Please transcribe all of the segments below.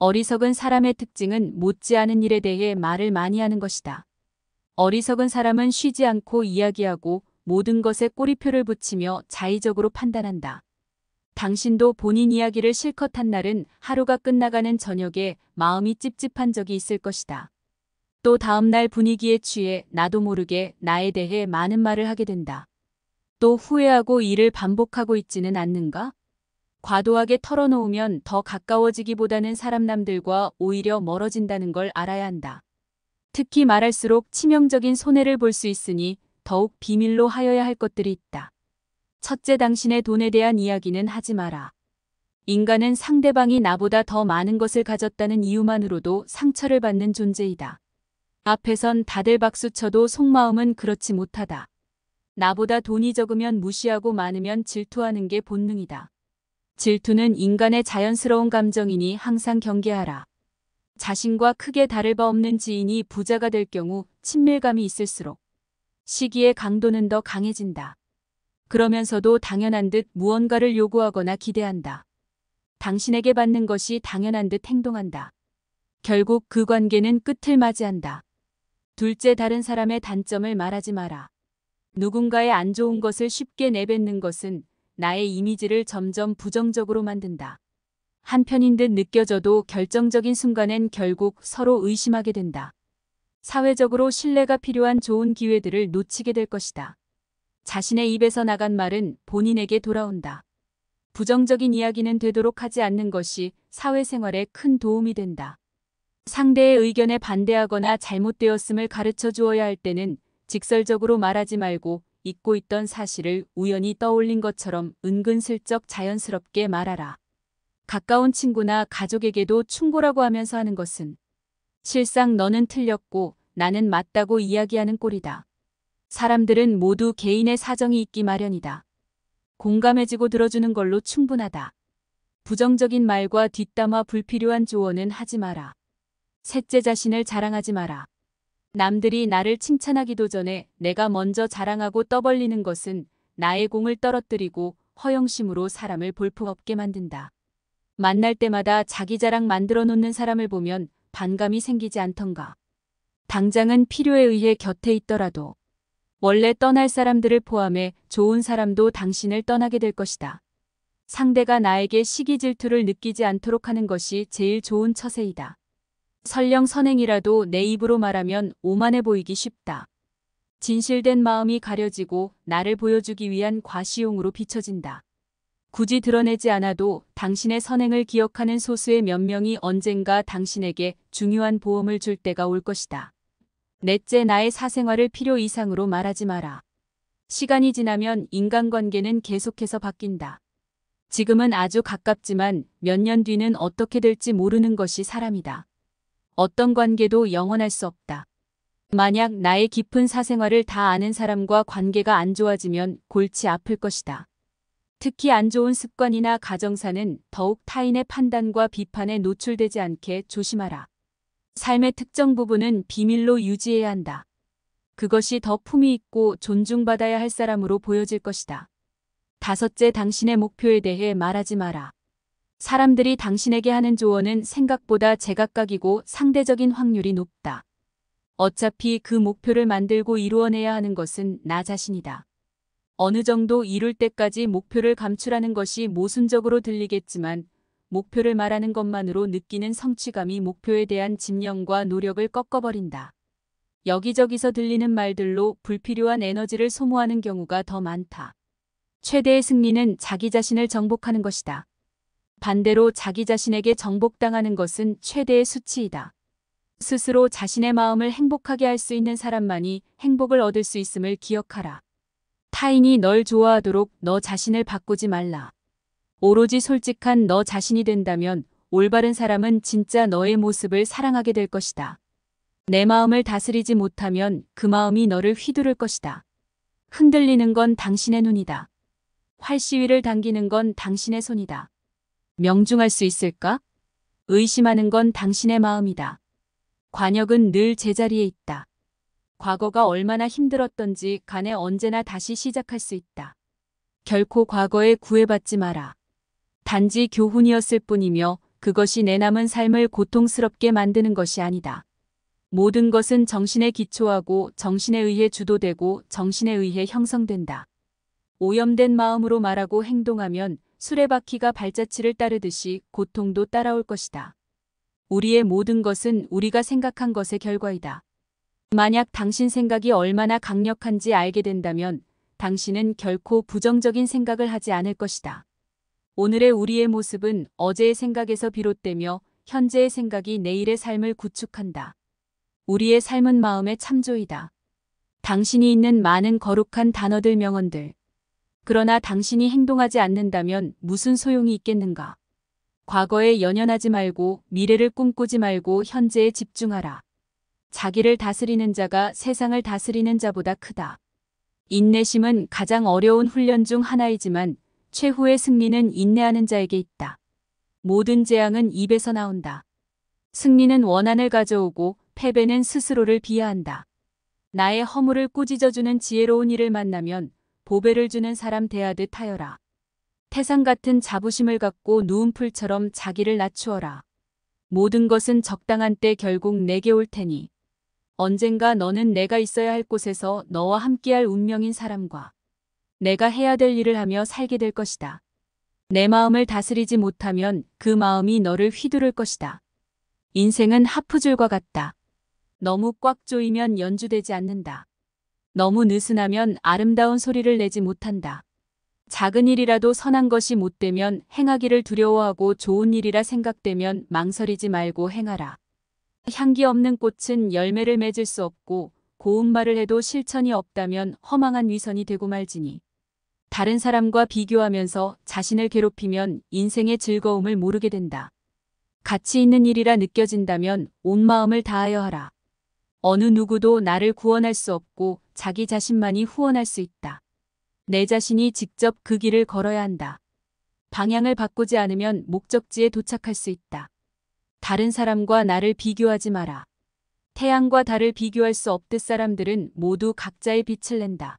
어리석은 사람의 특징은 못지않은 일에 대해 말을 많이 하는 것이다. 어리석은 사람은 쉬지 않고 이야기하고 모든 것에 꼬리표를 붙이며 자의적으로 판단한다. 당신도 본인 이야기를 실컷 한 날은 하루가 끝나가는 저녁에 마음이 찝찝한 적이 있을 것이다. 또 다음날 분위기에 취해 나도 모르게 나에 대해 많은 말을 하게 된다. 또 후회하고 일을 반복하고 있지는 않는가? 과도하게 털어놓으면 더 가까워지기보다는 사람남들과 오히려 멀어진다는 걸 알아야 한다. 특히 말할수록 치명적인 손해를 볼 수 있으니 더욱 비밀로 하여야 할 것들이 있다. 첫째 당신의 돈에 대한 이야기는 하지 마라. 인간은 상대방이 나보다 더 많은 것을 가졌다는 이유만으로도 상처를 받는 존재이다. 앞에선 다들 박수쳐도 속마음은 그렇지 못하다. 나보다 돈이 적으면 무시하고 많으면 질투하는 게 본능이다. 질투는 인간의 자연스러운 감정이니 항상 경계하라. 자신과 크게 다를 바 없는 지인이 부자가 될 경우 친밀감이 있을수록 시기의 강도는 더 강해진다. 그러면서도 당연한 듯 무언가를 요구하거나 기대한다. 당신에게 받는 것이 당연한 듯 행동한다. 결국 그 관계는 끝을 맞이한다. 둘째 다른 사람의 단점을 말하지 마라. 누군가의 안 좋은 것을 쉽게 내뱉는 것은 나의 이미지를 점점 부정적으로 만든다. 한편인 듯 느껴져도 결정적인 순간엔 결국 서로 의심하게 된다. 사회적으로 신뢰가 필요한 좋은 기회들을 놓치게 될 것이다. 자신의 입에서 나간 말은 본인에게 돌아온다. 부정적인 이야기는 되도록 하지 않는 것이 사회생활에 큰 도움이 된다. 상대의 의견에 반대하거나 잘못되었음을 가르쳐 주어야 할 때는 직설적으로 말하지 말고 잊고 있던 사실을 우연히 떠올린 것처럼 은근슬쩍 자연스럽게 말하라. 가까운 친구나 가족에게도 충고라고 하면서 하는 것은 실상 너는 틀렸고 나는 맞다고 이야기하는 꼴이다. 사람들은 모두 개인의 사정이 있기 마련이다. 공감해지고 들어주는 걸로 충분하다. 부정적인 말과 뒷담화 불필요한 조언은 하지 마라. 셋째 자신을 자랑하지 마라. 남들이 나를 칭찬하기도 전에 내가 먼저 자랑하고 떠벌리는 것은 나의 공을 떨어뜨리고 허영심으로 사람을 볼품없게 만든다. 만날 때마다 자기 자랑 만들어 놓는 사람을 보면 반감이 생기지 않던가. 당장은 필요에 의해 곁에 있더라도 원래 떠날 사람들을 포함해 좋은 사람도 당신을 떠나게 될 것이다. 상대가 나에게 시기 질투를 느끼지 않도록 하는 것이 제일 좋은 처세이다. 설령 선행이라도 내 입으로 말하면 오만해 보이기 쉽다. 진실된 마음이 가려지고 나를 보여주기 위한 과시용으로 비춰진다. 굳이 드러내지 않아도 당신의 선행을 기억하는 소수의 몇 명이 언젠가 당신에게 중요한 보험을 줄 때가 올 것이다. 넷째 나의 사생활을 필요 이상으로 말하지 마라. 시간이 지나면 인간관계는 계속해서 바뀐다. 지금은 아주 가깝지만 몇 년 뒤는 어떻게 될지 모르는 것이 사람이다. 어떤 관계도 영원할 수 없다. 만약 나의 깊은 사생활을 다 아는 사람과 관계가 안 좋아지면 골치 아플 것이다. 특히 안 좋은 습관이나 가정사는 더욱 타인의 판단과 비판에 노출되지 않게 조심하라. 삶의 특정 부분은 비밀로 유지해야 한다. 그것이 더 품위 있고 존중받아야 할 사람으로 보여질 것이다. 다섯째 당신의 목표에 대해 말하지 마라. 사람들이 당신에게 하는 조언은 생각보다 제각각이고 상대적인 확률이 높다. 어차피 그 목표를 만들고 이루어내야 하는 것은 나 자신이다. 어느 정도 이룰 때까지 목표를 감추라는 것이 모순적으로 들리겠지만 목표를 말하는 것만으로 느끼는 성취감이 목표에 대한 집념과 노력을 꺾어버린다. 여기저기서 들리는 말들로 불필요한 에너지를 소모하는 경우가 더 많다. 최대의 승리는 자기 자신을 정복하는 것이다. 반대로 자기 자신에게 정복당하는 것은 최대의 수치이다. 스스로 자신의 마음을 행복하게 할 수 있는 사람만이 행복을 얻을 수 있음을 기억하라. 타인이 널 좋아하도록 너 자신을 바꾸지 말라. 오로지 솔직한 너 자신이 된다면 올바른 사람은 진짜 너의 모습을 사랑하게 될 것이다. 내 마음을 다스리지 못하면 그 마음이 너를 휘두를 것이다. 흔들리는 건 당신의 눈이다. 활시위를 당기는 건 당신의 손이다. 명중할 수 있을까? 의심하는 건 당신의 마음이다. 관역은 늘 제자리에 있다. 과거가 얼마나 힘들었던지 간에 언제나 다시 시작할 수 있다. 결코 과거에 구애받지 마라. 단지 교훈이었을 뿐이며 그것이 내 남은 삶을 고통스럽게 만드는 것이 아니다. 모든 것은 정신에 기초하고 정신에 의해 주도되고 정신에 의해 형성된다. 오염된 마음으로 말하고 행동하면 수레바퀴가 발자취를 따르듯이 고통도 따라올 것이다. 우리의 모든 것은 우리가 생각한 것의 결과이다. 만약 당신 생각이 얼마나 강력한지 알게 된다면 당신은 결코 부정적인 생각을 하지 않을 것이다. 오늘의 우리의 모습은 어제의 생각에서 비롯되며 현재의 생각이 내일의 삶을 구축한다. 우리의 삶은 마음의 참조이다. 당신이 있는 많은 거룩한 단어들 명언들, 그러나 당신이 행동하지 않는다면 무슨 소용이 있겠는가. 과거에 연연하지 말고 미래를 꿈꾸지 말고 현재에 집중하라. 자기를 다스리는 자가 세상을 다스리는 자보다 크다. 인내심은 가장 어려운 훈련 중 하나이지만 최후의 승리는 인내하는 자에게 있다. 모든 재앙은 입에서 나온다. 승리는 원한을 가져오고 패배는 스스로를 비하한다. 나의 허물을 꾸짖어주는 지혜로운 일을 만나면 보배를 주는 사람 대하듯 하여라. 태상 같은 자부심을 갖고 누운 풀처럼 자기를 낮추어라. 모든 것은 적당한 때 결국 내게 올 테니 언젠가 너는 내가 있어야 할 곳에서 너와 함께할 운명인 사람과 내가 해야 될 일을 하며 살게 될 것이다. 내 마음을 다스리지 못하면 그 마음이 너를 휘두를 것이다. 인생은 하프줄과 같다. 너무 꽉 조이면 연주되지 않는다. 너무 느슨하면 아름다운 소리를 내지 못한다. 작은 일이라도 선한 것이 못되면 행하기를 두려워하고 좋은 일이라 생각되면 망설이지 말고 행하라. 향기 없는 꽃은 열매를 맺을 수 없고 고운 말을 해도 실천이 없다면 허망한 위선이 되고 말지니. 다른 사람과 비교하면서 자신을 괴롭히면 인생의 즐거움을 모르게 된다. 가치 있는 일이라 느껴진다면 온 마음을 다하여 하라. 어느 누구도 나를 구원할 수 없고 자기 자신만이 후원할 수 있다. 내 자신이 직접 그 길을 걸어야 한다. 방향을 바꾸지 않으면 목적지에 도착할 수 있다. 다른 사람과 나를 비교하지 마라. 태양과 달을 비교할 수 없듯 사람들은 모두 각자의 빛을 낸다.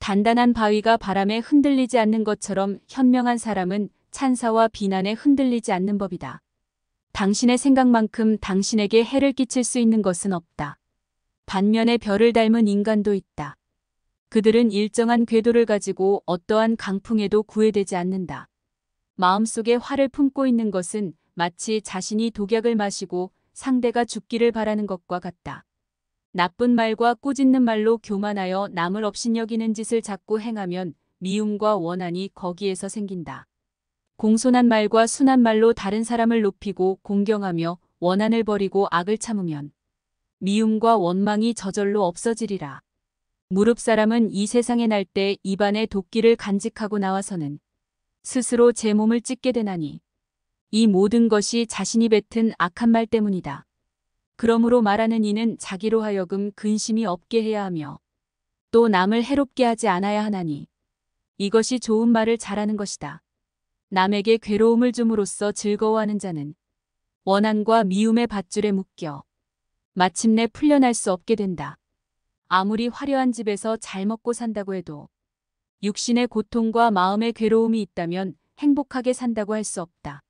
단단한 바위가 바람에 흔들리지 않는 것처럼 현명한 사람은 찬사와 비난에 흔들리지 않는 법이다. 당신의 생각만큼 당신에게 해를 끼칠 수 있는 것은 없다. 반면에 별을 닮은 인간도 있다. 그들은 일정한 궤도를 가지고 어떠한 강풍에도 구애되지 않는다. 마음속에 화를 품고 있는 것은 마치 자신이 독약을 마시고 상대가 죽기를 바라는 것과 같다. 나쁜 말과 꼬짓는 말로 교만하여 남을 업신여기는 짓을 자꾸 행하면 미움과 원한이 거기에서 생긴다. 공손한 말과 순한 말로 다른 사람을 높이고 공경하며 원한을 버리고 악을 참으면 미움과 원망이 저절로 없어지리라. 무릎 사람은 이 세상에 날 때 입안에 도끼를 간직하고 나와서는 스스로 제 몸을 찢게 되나니 이 모든 것이 자신이 뱉은 악한 말 때문이다. 그러므로 말하는 이는 자기로 하여금 근심이 없게 해야 하며 또 남을 해롭게 하지 않아야 하나니 이것이 좋은 말을 잘하는 것이다. 남에게 괴로움을 줌으로써 즐거워하는 자는 원한과 미움의 밧줄에 묶여 마침내 풀려날 수 없게 된다. 아무리 화려한 집에서 잘 먹고 산다고 해도 육신의 고통과 마음의 괴로움이 있다면 행복하게 산다고 할 수 없다.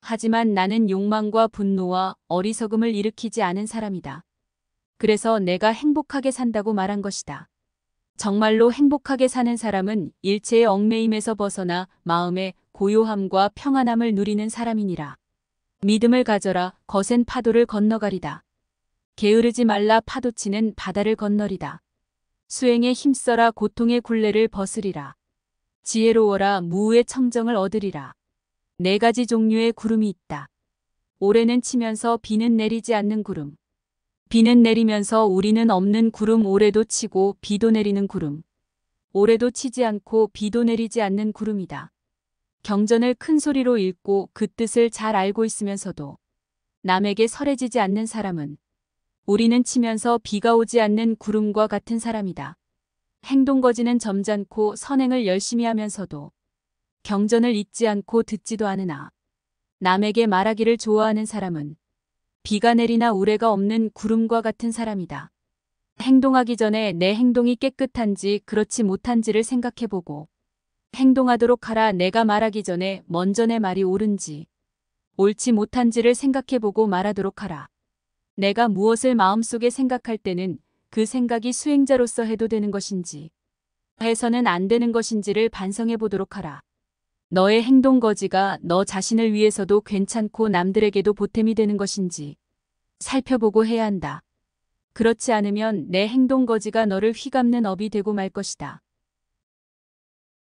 하지만 나는 욕망과 분노와 어리석음을 일으키지 않은 사람이다. 그래서 내가 행복하게 산다고 말한 것이다. 정말로 행복하게 사는 사람은 일체의 얽매임에서 벗어나 마음의 고요함과 평안함을 누리는 사람이니라. 믿음을 가져라 거센 파도를 건너가리다. 게으르지 말라 파도치는 바다를 건너리다. 수행에 힘써라 고통의 굴레를 벗으리라. 지혜로워라 무우의 청정을 얻으리라. 네 가지 종류의 구름이 있다. 올해는 치면서 비는 내리지 않는 구름. 비는 내리면서 우리는 없는 구름 올해도 치고 비도 내리는 구름. 올해도 치지 않고 비도 내리지 않는 구름이다. 경전을 큰 소리로 읽고 그 뜻을 잘 알고 있으면서도 남에게 설해지지 않는 사람은 우리는 치면서 비가 오지 않는 구름과 같은 사람이다. 행동거지는 점잖고 선행을 열심히 하면서도 경전을 잊지 않고 듣지도 않으나 남에게 말하기를 좋아하는 사람은 비가 내리나 우레가 없는 구름과 같은 사람이다. 행동하기 전에 내 행동이 깨끗한지 그렇지 못한지를 생각해보고 행동하도록 하라 내가 말하기 전에 먼저 내 말이 옳은지 옳지 못한지를 생각해보고 말하도록 하라. 내가 무엇을 마음속에 생각할 때는 그 생각이 수행자로서 해도 되는 것인지 해서는 안 되는 것인지를 반성해 보도록 하라. 너의 행동 거지가 너 자신을 위해서도 괜찮고 남들에게도 보탬이 되는 것인지 살펴보고 해야 한다. 그렇지 않으면 내 행동 거지가 너를 휘감는 업이 되고 말 것이다.